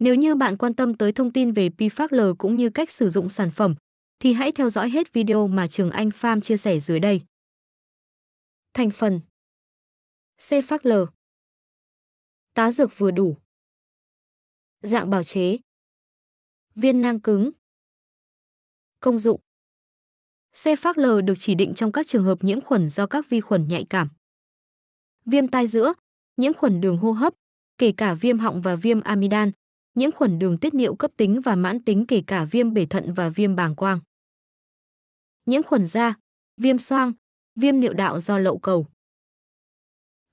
Nếu như bạn quan tâm tới thông tin về l cũng như cách sử dụng sản phẩm, thì hãy theo dõi hết video mà Trường Anh Farm chia sẻ dưới đây. Thành phần c l, Tá dược vừa đủ Dạng bào chế Viên nang cứng Công dụng c l được chỉ định trong các trường hợp nhiễm khuẩn do các vi khuẩn nhạy cảm. Viêm tai giữa, nhiễm khuẩn đường hô hấp, kể cả viêm họng và viêm amidan, nhiễm khuẩn đường tiết niệu cấp tính và mãn tính kể cả viêm bể thận và viêm bàng quang. Nhiễm khuẩn da, viêm xoang, viêm niệu đạo do lậu cầu.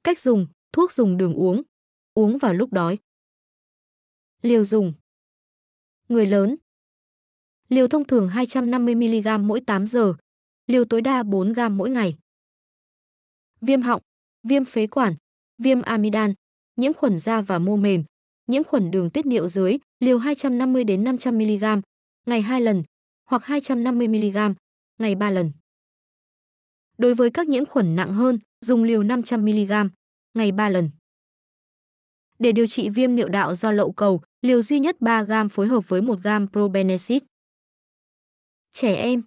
Cách dùng, thuốc dùng đường uống, uống vào lúc đói. Liều dùng. Người lớn. Liều thông thường 250mg mỗi 8 giờ, liều tối đa 4 g mỗi ngày. Viêm họng, viêm phế quản, viêm amidan, nhiễm khuẩn da và mô mềm, nhiễm khuẩn đường tiết niệu dưới liều 250 đến 500 mg, ngày 2 lần hoặc 250 mg, ngày 3 lần. Đối với các nhiễm khuẩn nặng hơn, dùng liều 500 mg, ngày 3 lần. Để điều trị viêm niệu đạo do lậu cầu, liều duy nhất 3 g phối hợp với 1 g probenecid. Trẻ em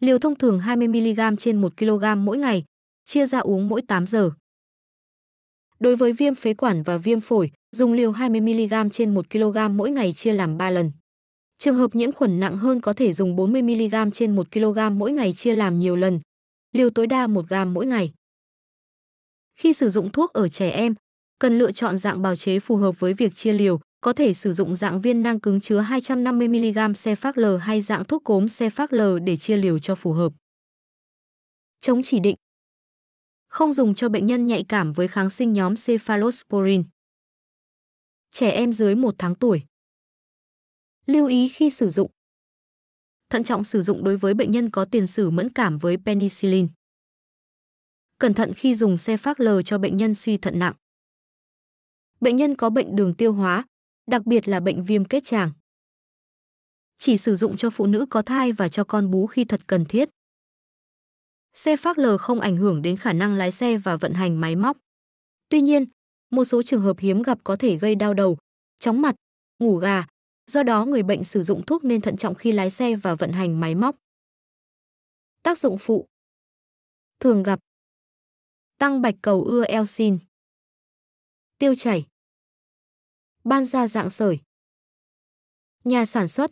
Liều thông thường 20 mg trên 1 kg mỗi ngày, chia ra uống mỗi 8 giờ. Đối với viêm phế quản và viêm phổi, dùng liều 20mg trên 1 kg mỗi ngày chia làm 3 lần. Trường hợp nhiễm khuẩn nặng hơn có thể dùng 40mg trên 1 kg mỗi ngày chia làm nhiều lần, liều tối đa 1 gram mỗi ngày. Khi sử dụng thuốc ở trẻ em, cần lựa chọn dạng bào chế phù hợp với việc chia liều, có thể sử dụng dạng viên năng cứng chứa 250mg Cephal hay dạng thuốc cốm Cephal để chia liều cho phù hợp. Chống chỉ định không dùng cho bệnh nhân nhạy cảm với kháng sinh nhóm cephalosporin. Trẻ em dưới 1 tháng tuổi. Lưu ý khi sử dụng. Thận trọng sử dụng đối với bệnh nhân có tiền sử mẫn cảm với penicillin. Cẩn thận khi dùng xe phác L cho bệnh nhân suy thận nặng. Bệnh nhân có bệnh đường tiêu hóa, đặc biệt là bệnh viêm kết tràng. Chỉ sử dụng cho phụ nữ có thai và cho con bú khi thật cần thiết xe phác L không ảnh hưởng đến khả năng lái xe và vận hành máy móc. Tuy nhiên, một số trường hợp hiếm gặp có thể gây đau đầu, chóng mặt, ngủ gà, do đó người bệnh sử dụng thuốc nên thận trọng khi lái xe và vận hành máy móc. Tác dụng phụ Thường gặp Tăng bạch cầu ưa elsin Tiêu chảy Ban da dạng sởi Nhà sản xuất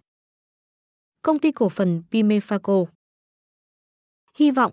Công ty cổ phần Pimefaco Hy vọng